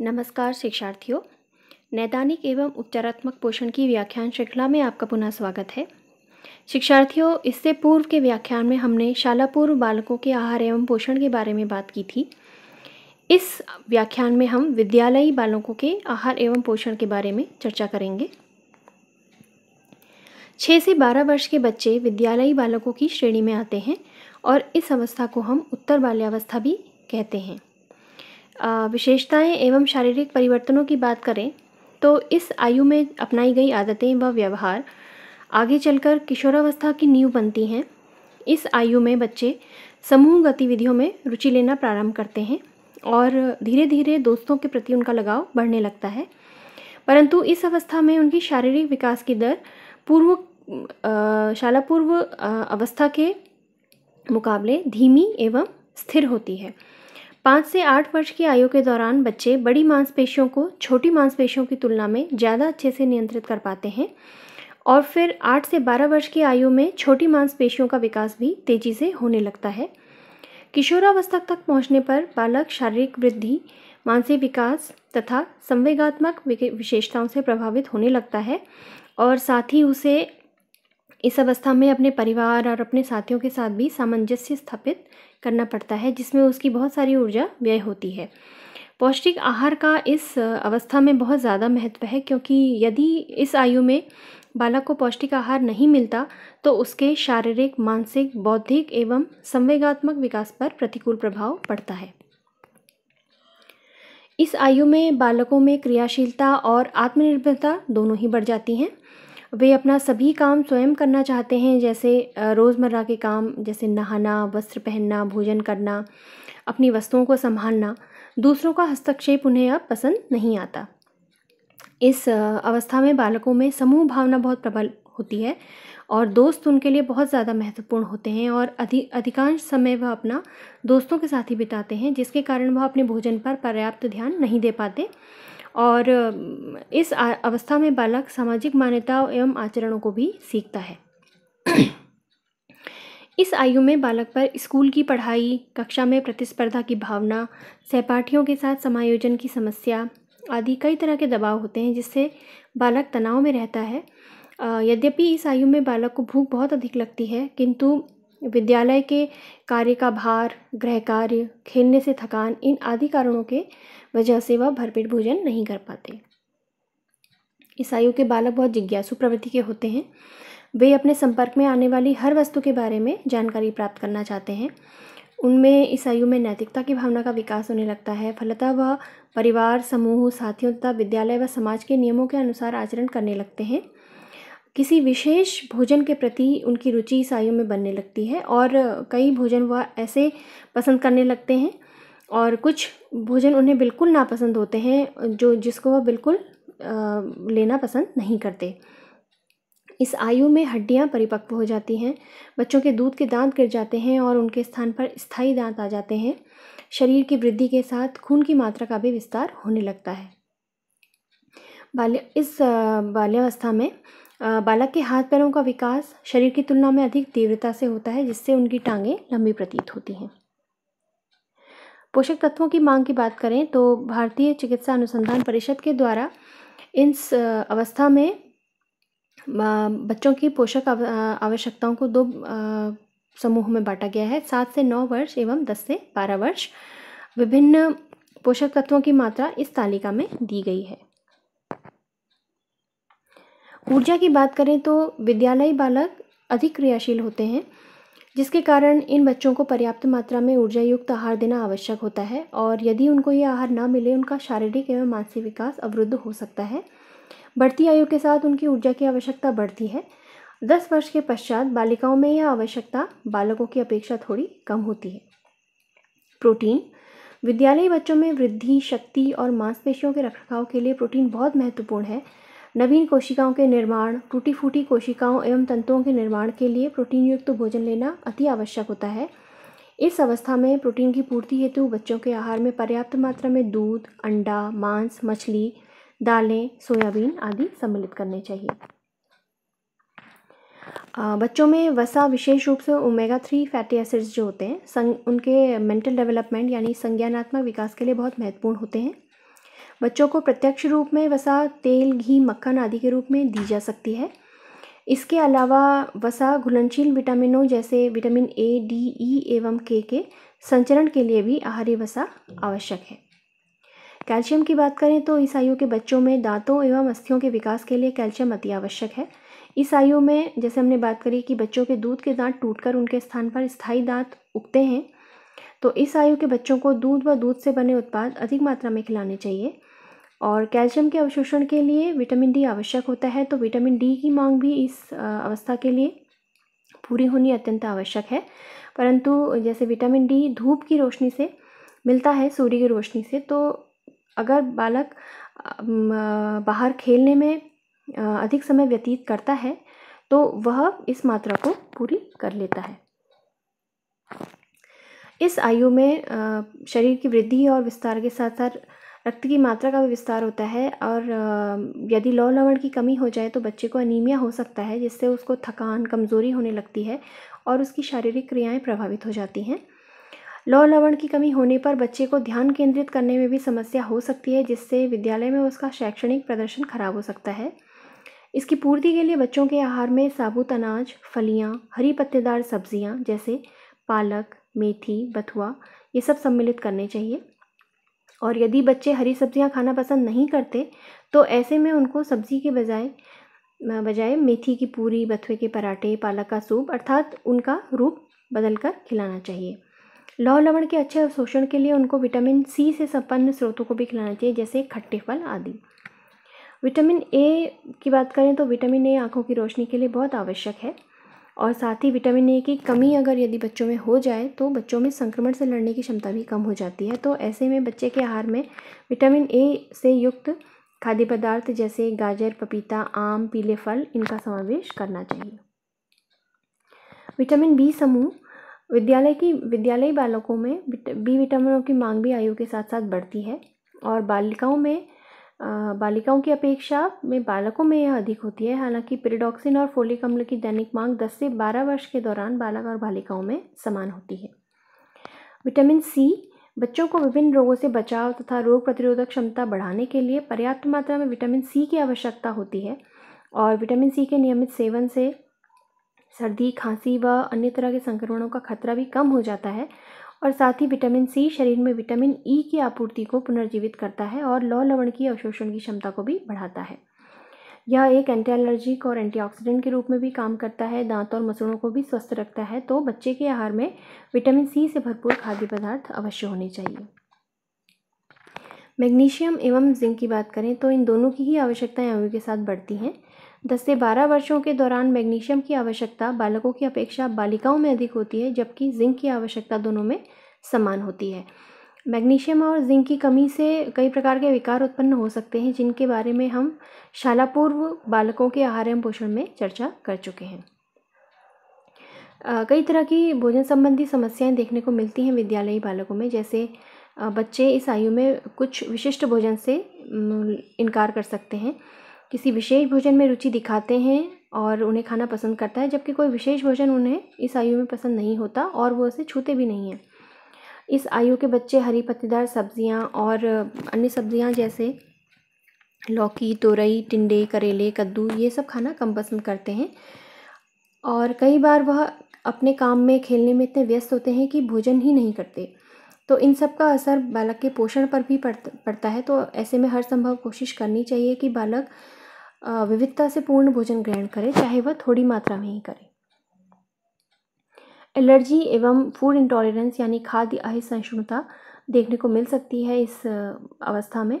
नमस्कार शिक्षार्थियों नैदानिक एवं उपचारात्मक पोषण की व्याख्यान श्रृंखला में आपका पुनः स्वागत है शिक्षार्थियों इससे पूर्व के व्याख्यान में हमने शाला पूर्व बालकों के आहार एवं पोषण के बारे में बात की थी इस व्याख्यान में हम विद्यालयी बालकों के आहार एवं पोषण के बारे में चर्चा करेंगे छः से बारह वर्ष के बच्चे विद्यालयी बालकों की श्रेणी में आते हैं और इस अवस्था को हम उत्तर बाल्यावस्था भी कहते हैं विशेषताएं एवं शारीरिक परिवर्तनों की बात करें तो इस आयु में अपनाई गई आदतें व व्यवहार आगे चलकर किशोरावस्था की नींव बनती हैं इस आयु में बच्चे समूह गतिविधियों में रुचि लेना प्रारंभ करते हैं और धीरे धीरे दोस्तों के प्रति उनका लगाव बढ़ने लगता है परंतु इस अवस्था में उनकी शारीरिक विकास की दर पूर्व शाला पूर्व अवस्था के मुकाबले धीमी एवं स्थिर होती है पाँच से आठ वर्ष की आयु के दौरान बच्चे बड़ी मांसपेशियों को छोटी मांसपेशियों की तुलना में ज़्यादा अच्छे से नियंत्रित कर पाते हैं और फिर आठ से बारह वर्ष की आयु में छोटी मांसपेशियों का विकास भी तेज़ी से होने लगता है किशोरावस्था तक पहुंचने पर बालक शारीरिक वृद्धि मानसिक विकास तथा संवेगात्मक विशेषताओं से प्रभावित होने लगता है और साथ ही उसे इस अवस्था में अपने परिवार और अपने साथियों के साथ भी सामंजस्य स्थापित करना पड़ता है जिसमें उसकी बहुत सारी ऊर्जा व्यय होती है पौष्टिक आहार का इस अवस्था में बहुत ज़्यादा महत्व है क्योंकि यदि इस आयु में बालक को पौष्टिक आहार नहीं मिलता तो उसके शारीरिक मानसिक बौद्धिक एवं संवेगात्मक विकास पर प्रतिकूल प्रभाव पड़ता है इस आयु में बालकों में क्रियाशीलता और आत्मनिर्भरता दोनों ही बढ़ जाती हैं वे अपना सभी काम स्वयं करना चाहते हैं जैसे रोज़मर्रा के काम जैसे नहाना वस्त्र पहनना भोजन करना अपनी वस्तुओं को संभालना दूसरों का हस्तक्षेप उन्हें अब पसंद नहीं आता इस अवस्था में बालकों में समूह भावना बहुत प्रबल होती है और दोस्त उनके लिए बहुत ज़्यादा महत्वपूर्ण होते हैं और अधि अधिकांश समय वह अपना दोस्तों के साथ ही बिताते हैं जिसके कारण वह अपने भोजन पर पर्याप्त ध्यान नहीं दे पाते और इस अवस्था में बालक सामाजिक मान्यताओं एवं आचरणों को भी सीखता है इस आयु में बालक पर स्कूल की पढ़ाई कक्षा में प्रतिस्पर्धा की भावना सहपाठियों के साथ समायोजन की समस्या आदि कई तरह के दबाव होते हैं जिससे बालक तनाव में रहता है यद्यपि इस आयु में बालक को भूख बहुत अधिक लगती है किंतु विद्यालय के कार्य का भार गृह कार्य खेलने से थकान इन आदि कारणों के वजह से वह भरपेट भोजन नहीं कर पाते ईसाइयों के बालक बहुत जिज्ञासु प्रवृत्ति के होते हैं वे अपने संपर्क में आने वाली हर वस्तु के बारे में जानकारी प्राप्त करना चाहते हैं उनमें आयु में नैतिकता की भावना का विकास होने लगता है फलतः वह परिवार समूह साथियों तथा विद्यालय व समाज के नियमों के अनुसार आचरण करने लगते हैं किसी विशेष भोजन के प्रति उनकी रुचि इस आयु में बनने लगती है और कई भोजन वह ऐसे पसंद करने लगते हैं और कुछ भोजन उन्हें बिल्कुल नापसंद होते हैं जो जिसको वह बिल्कुल लेना पसंद नहीं करते इस आयु में हड्डियां परिपक्व हो जाती हैं बच्चों के दूध के दांत गिर जाते हैं और उनके स्थान पर स्थायी दांत आ जाते हैं शरीर की वृद्धि के साथ खून की मात्रा का भी विस्तार होने लगता है बाल्य इस बाल्यावस्था में बालक के हाथ पैरों का विकास शरीर की तुलना में अधिक तीव्रता से होता है जिससे उनकी टांगें लंबी प्रतीत होती हैं पोषक तत्वों की मांग की बात करें तो भारतीय चिकित्सा अनुसंधान परिषद के द्वारा इन अवस्था में बच्चों की पोषक आवश्यकताओं को दो समूह में बांटा गया है सात से नौ वर्ष एवं दस से बारह वर्ष विभिन्न पोषक तत्वों की मात्रा इस तालिका में दी गई है ऊर्जा की बात करें तो विद्यालयी बालक अधिक क्रियाशील होते हैं जिसके कारण इन बच्चों को पर्याप्त मात्रा में ऊर्जा युक्त आहार देना आवश्यक होता है और यदि उनको ये आहार ना मिले उनका शारीरिक एवं मानसिक विकास अवरुद्ध हो सकता है बढ़ती आयु के साथ उनकी ऊर्जा की आवश्यकता बढ़ती है दस वर्ष के पश्चात बालिकाओं में यह आवश्यकता बालकों की अपेक्षा थोड़ी कम होती है प्रोटीन विद्यालयी बच्चों में वृद्धि शक्ति और मांसपेशियों के रखरखाव के लिए प्रोटीन बहुत महत्वपूर्ण है नवीन कोशिकाओं के निर्माण टूटी फूटी कोशिकाओं एवं तंतुओं के निर्माण के लिए प्रोटीन युक्त भोजन लेना अति आवश्यक होता है इस अवस्था में प्रोटीन की पूर्ति हेतु बच्चों के आहार में पर्याप्त मात्रा में दूध अंडा मांस मछली दालें सोयाबीन आदि सम्मिलित करने चाहिए बच्चों में वसा विशेष रूप से ओमेगा थ्री फैटी एसिड्स जो होते हैं संग उनके मेंटल डेवलपमेंट यानी संज्ञानात्मक विकास के लिए बहुत महत्वपूर्ण होते हैं बच्चों को प्रत्यक्ष रूप में वसा तेल घी मक्खन आदि के रूप में दी जा सकती है इसके अलावा वसा घुलनशील विटामिनों जैसे विटामिन ए डी ई एवं के के संचरण के लिए भी आहारी वसा आवश्यक है कैल्शियम की बात करें तो इस आयु के बच्चों में दांतों एवं अस्थियों के विकास के लिए कैल्शियम अति आवश्यक है इस आयु में जैसे हमने बात करी कि बच्चों के दूध के दांत टूटकर उनके स्थान पर स्थायी दांत उगते हैं तो इस आयु के बच्चों को दूध व दूध से बने उत्पाद अधिक मात्रा में खिलाने चाहिए और कैल्शियम के अवशोषण के लिए विटामिन डी आवश्यक होता है तो विटामिन डी की मांग भी इस अवस्था के लिए पूरी होनी अत्यंत आवश्यक है परंतु जैसे विटामिन डी धूप की रोशनी से मिलता है सूर्य की रोशनी से तो अगर बालक बाहर खेलने में अधिक समय व्यतीत करता है तो वह इस मात्रा को पूरी कर लेता है इस आयु में शरीर की वृद्धि और विस्तार के साथ साथ रक्त की मात्रा का भी विस्तार होता है और यदि लौ लवण की कमी हो जाए तो बच्चे को अनीमिया हो सकता है जिससे उसको थकान कमज़ोरी होने लगती है और उसकी शारीरिक क्रियाएं प्रभावित हो जाती हैं लौ लवण की कमी होने पर बच्चे को ध्यान केंद्रित करने में भी समस्या हो सकती है जिससे विद्यालय में उसका शैक्षणिक प्रदर्शन खराब हो सकता है इसकी पूर्ति के लिए बच्चों के आहार में साबुत अनाज फलियाँ हरी पत्तेदार सब्जियाँ जैसे पालक मेथी बथुआ ये सब सम्मिलित करने चाहिए और यदि बच्चे हरी सब्ज़ियाँ खाना पसंद नहीं करते तो ऐसे में उनको सब्ज़ी के बजाय बजाय मेथी की पूरी बथुए के पराठे पालक का सूप अर्थात उनका रूप बदल कर खिलाना चाहिए लौह लवण के अच्छे शोषण के लिए उनको विटामिन सी से संपन्न स्रोतों को भी खिलाना चाहिए जैसे खट्टे फल आदि विटामिन ए की बात करें तो विटामिन ए आँखों की रोशनी के लिए बहुत आवश्यक है और साथ ही विटामिन ए की कमी अगर यदि बच्चों में हो जाए तो बच्चों में संक्रमण से लड़ने की क्षमता भी कम हो जाती है तो ऐसे में बच्चे के आहार में विटामिन ए से युक्त खाद्य पदार्थ जैसे गाजर पपीता आम पीले फल इनका समावेश करना चाहिए विटामिन बी समूह विद्यालय की विद्यालयी बालकों में बी विटामिनों की मांग भी आयु के साथ साथ बढ़ती है और बालिकाओं में बालिकाओं की अपेक्षा में बालकों में यह अधिक होती है हालांकि पिरिडॉक्सिन और फोलिक अम्ल की दैनिक मांग 10 से 12 वर्ष के दौरान बालक और बालिकाओं में समान होती है विटामिन सी बच्चों को विभिन्न रोगों से बचाव तथा रोग प्रतिरोधक क्षमता बढ़ाने के लिए पर्याप्त मात्रा में विटामिन सी की आवश्यकता होती है और विटामिन सी के नियमित सेवन से सर्दी खांसी व अन्य तरह के संक्रमणों का खतरा भी कम हो जाता है और साथ ही विटामिन सी शरीर में विटामिन ई e की आपूर्ति को पुनर्जीवित करता है और लौ लवण की अवशोषण की क्षमता को भी बढ़ाता है यह एक एंटी एलर्जिक और एंटीऑक्सीडेंट के रूप में भी काम करता है दांत और मसूड़ों को भी स्वस्थ रखता है तो बच्चे के आहार में विटामिन सी से भरपूर खाद्य पदार्थ अवश्य होने चाहिए मैग्नीशियम एवं जिंक की बात करें तो इन दोनों की ही आवश्यकताएं आयु के साथ बढ़ती हैं दस से बारह वर्षों के दौरान मैग्नीशियम की आवश्यकता बालकों की अपेक्षा बालिकाओं में अधिक होती है जबकि जिंक की आवश्यकता दोनों में समान होती है मैग्नीशियम और जिंक की कमी से कई प्रकार के विकार उत्पन्न हो सकते हैं जिनके बारे में हम शालापूर्व बालकों के आहार एवं पोषण में चर्चा कर चुके हैं कई तरह की भोजन संबंधी समस्याएं देखने को मिलती हैं विद्यालयी बालकों में जैसे बच्चे इस आयु में कुछ विशिष्ट भोजन से इनकार कर सकते हैं किसी विशेष भोजन में रुचि दिखाते हैं और उन्हें खाना पसंद करता है जबकि कोई विशेष भोजन उन्हें इस आयु में पसंद नहीं होता और वो उसे छूते भी नहीं हैं इस आयु के बच्चे हरी पत्तेदार सब्जियां और अन्य सब्जियां जैसे लौकी तोरई टिंडे करेले कद्दू ये सब खाना कम पसंद करते हैं और कई बार वह अपने काम में खेलने में इतने व्यस्त होते हैं कि भोजन ही नहीं करते तो इन सब का असर बालक के पोषण पर भी पड़ता है तो ऐसे में हर संभव कोशिश करनी चाहिए कि बालक विविधता से पूर्ण भोजन ग्रहण करें चाहे वह थोड़ी मात्रा में ही करें एलर्जी एवं फूड इंटॉलरेंस यानी खाद्य असहिष्णुता देखने को मिल सकती है इस अवस्था में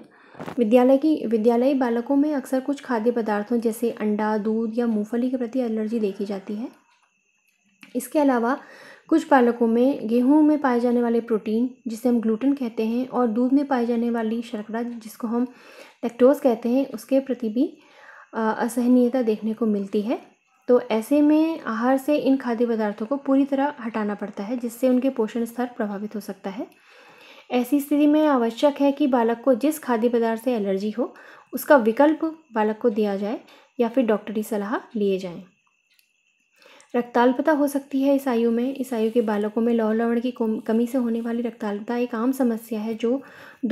विद्यालय की विद्यालयी बालकों में अक्सर कुछ खाद्य पदार्थों जैसे अंडा दूध या मूंगफली के प्रति एलर्जी देखी जाती है इसके अलावा कुछ बालकों में गेहूं में पाए जाने वाले प्रोटीन जिसे हम ग्लूटन कहते हैं और दूध में पाए जाने वाली शर्करा जिसको हम लैक्टोज कहते हैं उसके प्रति भी असहनीयता देखने को मिलती है तो ऐसे में आहार से इन खाद्य पदार्थों को पूरी तरह हटाना पड़ता है जिससे उनके पोषण स्तर प्रभावित हो सकता है ऐसी स्थिति में आवश्यक है कि बालक को जिस खाद्य पदार्थ से एलर्जी हो उसका विकल्प बालक को दिया जाए या फिर डॉक्टरी सलाह लिए जाएँ रक्ताल्पता हो सकती है इस आयु में इस आयु के बालकों में लौह लवण की कमी से होने वाली रक्ताल्पता एक आम समस्या है जो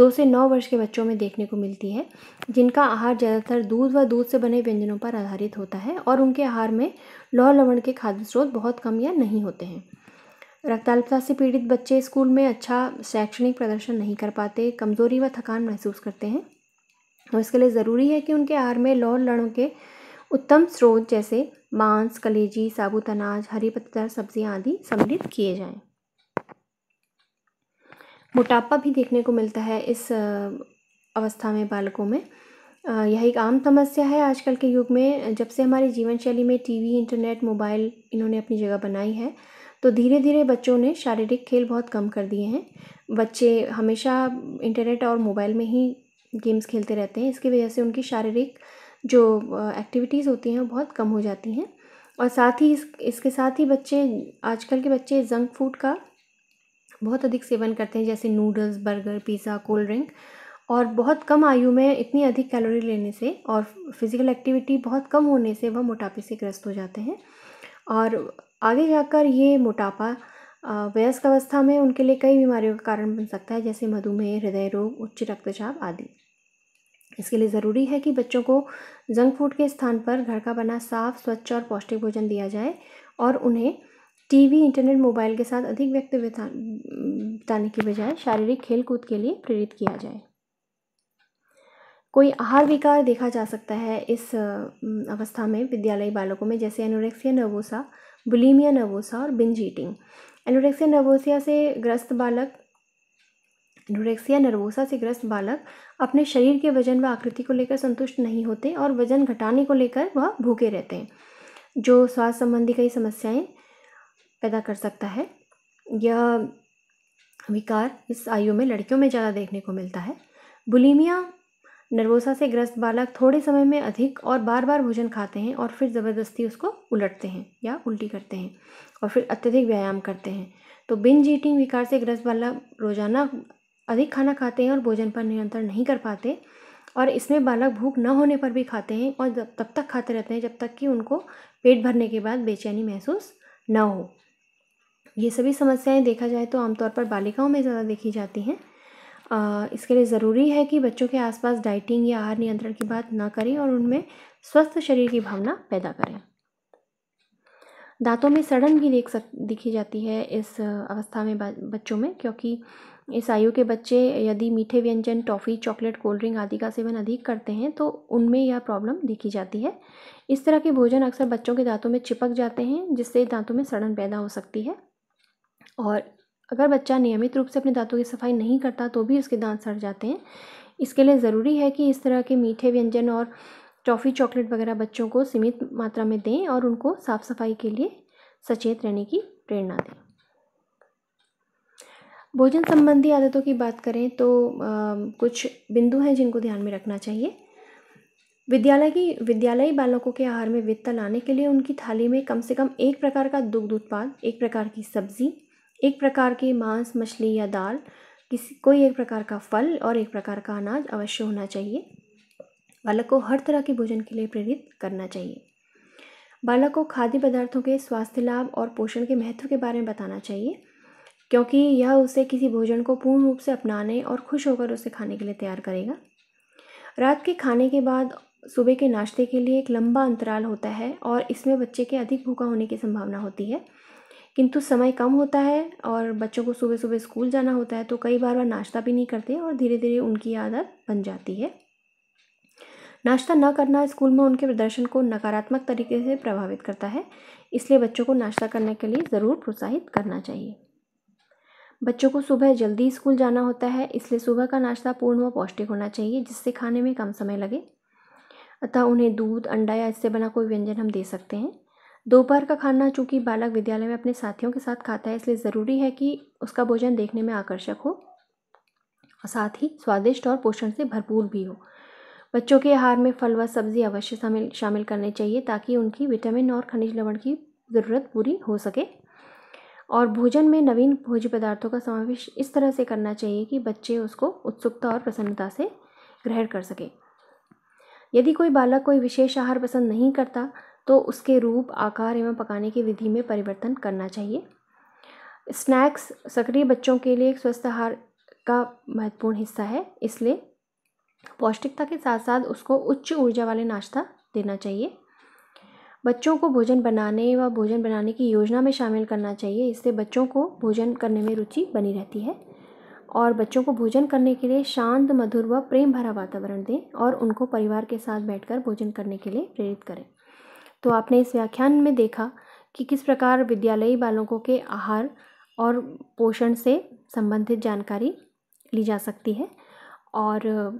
दो से नौ वर्ष के बच्चों में देखने को मिलती है जिनका आहार ज़्यादातर दूध व दूध से बने व्यंजनों पर आधारित होता है और उनके आहार में लौह लवण के खाद्य स्रोत बहुत कम या नहीं होते हैं रक्ताल्पता से पीड़ित बच्चे स्कूल में अच्छा शैक्षणिक प्रदर्शन नहीं कर पाते कमज़ोरी व थकान महसूस करते हैं और इसके लिए ज़रूरी है कि उनके आहार में लौह लवण के उत्तम स्रोत जैसे मांस कलेजी साबुत अनाज हरी पत्तेदार सब्जियां आदि सम्मिलित किए जाएं मोटापा भी देखने को मिलता है इस अवस्था में बालकों में यह एक आम समस्या है आजकल के युग में जब से हमारी जीवन शैली में टीवी इंटरनेट मोबाइल इन्होंने अपनी जगह बनाई है तो धीरे धीरे बच्चों ने शारीरिक खेल बहुत कम कर दिए हैं बच्चे हमेशा इंटरनेट और मोबाइल में ही गेम्स खेलते रहते हैं इसकी वजह से उनकी शारीरिक जो एक्टिविटीज़ होती हैं वो बहुत कम हो जाती हैं और साथ ही इस इसके साथ ही बच्चे आजकल के बच्चे जंक फूड का बहुत अधिक सेवन करते हैं जैसे noodles burger pizza cold drink और बहुत कम आयु में इतनी अधिक कैलोरी लेने से और फिज़िकल एक्टिविटी बहुत कम होने से वह मोटापे से ग्रस्त हो जाते हैं और आगे जाकर ये मोटापा वयस्क अवस्था में उनके लिए कई बीमारियों का कारण बन सकता है जैसे मधुमेह हृदय रोग उच्च रक्तचाप आदि इसके लिए ज़रूरी है कि बच्चों को जंक फूड के स्थान पर घर का बना साफ स्वच्छ और पौष्टिक भोजन दिया जाए और उन्हें टीवी इंटरनेट मोबाइल के साथ अधिक व्यक्त बिताने के बजाय शारीरिक खेलकूद के लिए प्रेरित किया जाए कोई आहार विकार देखा जा सकता है इस अवस्था में विद्यालयी बालकों में जैसे एनोरेक्सिया नर्वोसा बुलीमिया नर्वोसा और बिंज ईटिंग एनोरेक्सिया नर्वोसिया से ग्रस्त बालक एनोरेक्सिया नर्वोसा से ग्रस्त बालक अपने शरीर के वजन व आकृति को लेकर संतुष्ट नहीं होते और वजन घटाने को लेकर वह भूखे रहते हैं जो स्वास्थ्य संबंधी कई समस्याएं पैदा कर सकता है यह विकार इस आयु में लड़कियों में ज़्यादा देखने को मिलता है बुलिमिया नर्वोसा से ग्रस्त बालक थोड़े समय में अधिक और बार बार भोजन खाते हैं और फिर ज़बरदस्ती उसको उलटते हैं या उल्टी करते हैं और फिर अत्यधिक व्यायाम करते हैं तो बिन जीटिंग विकार से ग्रस्त बालक रोज़ाना अधिक खाना खाते हैं और भोजन पर नियंत्रण नहीं कर पाते और इसमें बालक भूख न होने पर भी खाते हैं और तब तक खाते रहते हैं जब तक कि उनको पेट भरने के बाद बेचैनी महसूस न हो ये सभी समस्याएं देखा जाए तो आमतौर पर बालिकाओं में ज़्यादा देखी जाती हैं इसके लिए ज़रूरी है कि बच्चों के आसपास डाइटिंग या आहार नियंत्रण की बात ना करें और उनमें स्वस्थ शरीर की भावना पैदा करें दांतों में सड़न भी देख सक दिखी जाती है इस अवस्था में बच्चों में क्योंकि इस आयु के बच्चे यदि मीठे व्यंजन टॉफ़ी चॉकलेट कोल्ड ड्रिंक आदि का सेवन अधिक करते हैं तो उनमें यह प्रॉब्लम देखी जाती है इस तरह के भोजन अक्सर बच्चों के दांतों में चिपक जाते हैं जिससे दांतों में सड़न पैदा हो सकती है और अगर बच्चा नियमित रूप से अपने दांतों की सफाई नहीं करता तो भी उसके दांत सड़ जाते हैं इसके लिए ज़रूरी है कि इस तरह के मीठे व्यंजन और टॉफ़ी चॉकलेट वगैरह बच्चों को सीमित मात्रा में दें और उनको साफ़ सफाई के लिए सचेत रहने की प्रेरणा दें भोजन संबंधी आदतों की बात करें तो आ, कुछ बिंदु हैं जिनको ध्यान में रखना चाहिए विद्यालय की विद्यालयी बालकों के आहार में वित्त लाने के लिए उनकी थाली में कम से कम एक प्रकार का दुग्ध उत्पाद एक प्रकार की सब्जी एक प्रकार के मांस मछली या दाल किसी कोई एक प्रकार का फल और एक प्रकार का अनाज अवश्य होना चाहिए बालक को हर तरह के भोजन के लिए प्रेरित करना चाहिए बालक को खाद्य पदार्थों के स्वास्थ्य लाभ और पोषण के महत्व के बारे में बताना चाहिए क्योंकि यह उसे किसी भोजन को पूर्ण रूप से अपनाने और खुश होकर उसे खाने के लिए तैयार करेगा रात के खाने के बाद सुबह के नाश्ते के लिए एक लंबा अंतराल होता है और इसमें बच्चे के अधिक भूखा होने की संभावना होती है किंतु समय कम होता है और बच्चों को सुबह सुबह स्कूल जाना होता है तो कई बार वह नाश्ता भी नहीं करते और धीरे धीरे उनकी आदत बन जाती है नाश्ता न ना करना स्कूल में उनके प्रदर्शन को नकारात्मक तरीके से प्रभावित करता है इसलिए बच्चों को नाश्ता करने के लिए ज़रूर प्रोत्साहित करना चाहिए बच्चों को सुबह जल्दी स्कूल जाना होता है इसलिए सुबह का नाश्ता पूर्ण व पौष्टिक होना चाहिए जिससे खाने में कम समय लगे अतः उन्हें दूध अंडा या इससे बना कोई व्यंजन हम दे सकते हैं दोपहर का खाना चूँकि बालक विद्यालय में अपने साथियों के साथ खाता है इसलिए ज़रूरी है कि उसका भोजन देखने में आकर्षक हो और साथ ही स्वादिष्ट और पोषण से भरपूर भी हो बच्चों के आहार में फल व सब्ज़ी अवश्य शामिल शामिल करने चाहिए ताकि उनकी विटामिन और खनिज लवण की ज़रूरत पूरी हो सके और भोजन में नवीन भोज्य पदार्थों का समावेश इस तरह से करना चाहिए कि बच्चे उसको उत्सुकता और प्रसन्नता से ग्रहण कर सकें यदि कोई बालक कोई विशेष आहार पसंद नहीं करता तो उसके रूप आकार एवं पकाने की विधि में परिवर्तन करना चाहिए स्नैक्स सक्रिय बच्चों के लिए एक स्वस्थ आहार का महत्वपूर्ण हिस्सा है इसलिए पौष्टिकता के साथ साथ उसको उच्च ऊर्जा वाले नाश्ता देना चाहिए बच्चों को भोजन बनाने व भोजन बनाने की योजना में शामिल करना चाहिए इससे बच्चों को भोजन करने में रुचि बनी रहती है और बच्चों को भोजन करने के लिए शांत मधुर व प्रेम भरा वातावरण दें और उनको परिवार के साथ बैठकर भोजन करने के लिए प्रेरित करें तो आपने इस व्याख्यान में देखा कि किस प्रकार विद्यालयी बालकों के आहार और पोषण से संबंधित जानकारी ली जा सकती है और